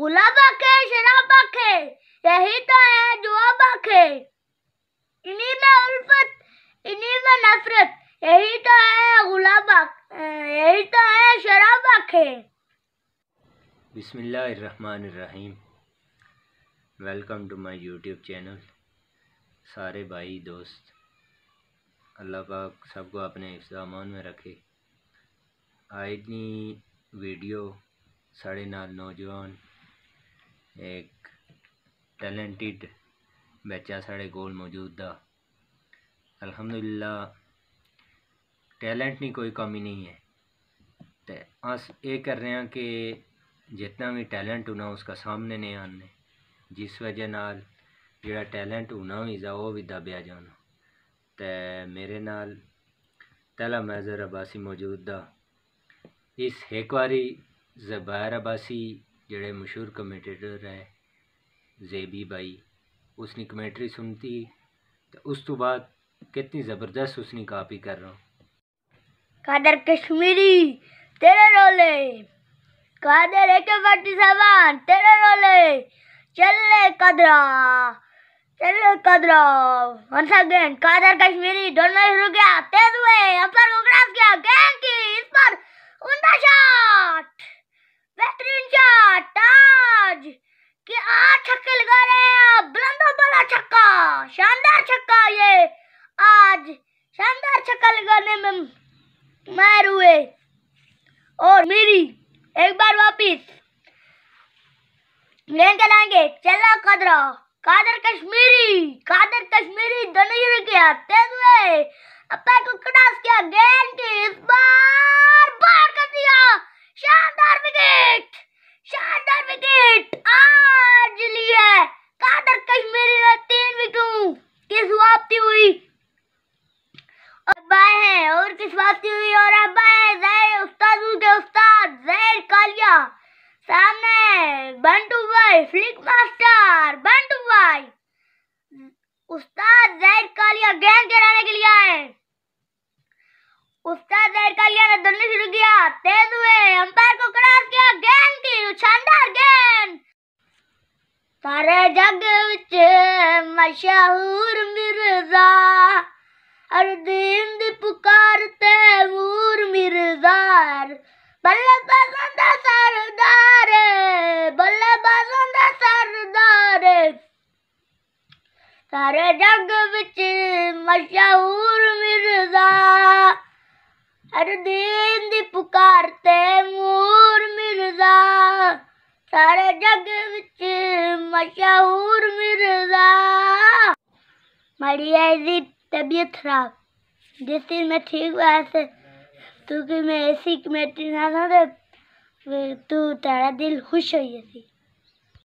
गुलाब आखे शराब आखे यही तो है जुआब आखे इन्हीं में उल्फत इन्हीं में नफरत यही तो है गुलाब यही तो है शराब आखे बिसमीम welcome to my YouTube channel सारे भाई दोस्त अल्लाह पाक सबको अपने इस्तेमाल में रखे आज नी वीडियो साढ़े नाल नौजवान एक टैलेंटेड बच्चा साढ़े कोल मौजूद था अलहमदुल्ला टैलेंट की कोई कमी नहीं है तो अस कर रहे हैं कि जितना भी टैलेंट होना उसका सामने नहीं आने जिस वजह नाल जोड़ा टैलेंट होना भी जा वह भी दबिया जाना तो मेरे नाल तला मैजर अब्बासी मौजूद था इस एक बारी जबैर अब्बासी जड़े मशहूर कमेंटेटर है जेबी भाई उसने कमेंट्री सुनती तो उस तो बाद कितनी ज़बरदस्त उसने कापी कर करना कादर कश्मीरी तेरे रोले कादर एक फटी सवान तेरे रोले चल ले कदरा चल ले कदरा वंस अगेन कादर कश्मीरी दोनों शुरू किया तेज हुए अपर उगड़ा गया गैंग की शानदार छक्का ये आज शानदार छक्का लगाने में मार हुए और मेरी एक बार वापिस लेकर आएंगे चला कदरा कादर कश्मीरी कादर कश्मीरी धनुष किया तेज हुए अपना को क्रॉस किया गेंद की इस बार किस्मत हुई और अब जहर उस्ताद के उस्ताद जहर कालिया सामने बंटू भाई फ्लिक मास्टर बंटू भाई उस्ताद जहर कालिया गेंद गिराने के लिए आए उस्ताद जहर कालिया ने दौड़ने शुरू किया तेज हुए अंपायर को क्रॉस किया गेंद की शानदार गेंद सारे जग विच मशहूर मिर्जा அழுதிந்து புகார்த்த ஊரும் இருந்தார் பல்ல பசந்த சருதாரே பல்ல பசந்த சருதாரே சர ஜங்க வச்சு மஷா ஊரும் இருந்தா அழுதிந்து புகார்த்த ஊரும் இருந்தா சர ஜங்க வச்சு மஷா ஊரும் இருந்தா மரியாதை तबीयत खराब जिस दिन मैं ठीक हुआ से क्योंकि मैं ऐसी कमेटी ना था तो तारा दिल खुश हो गई थी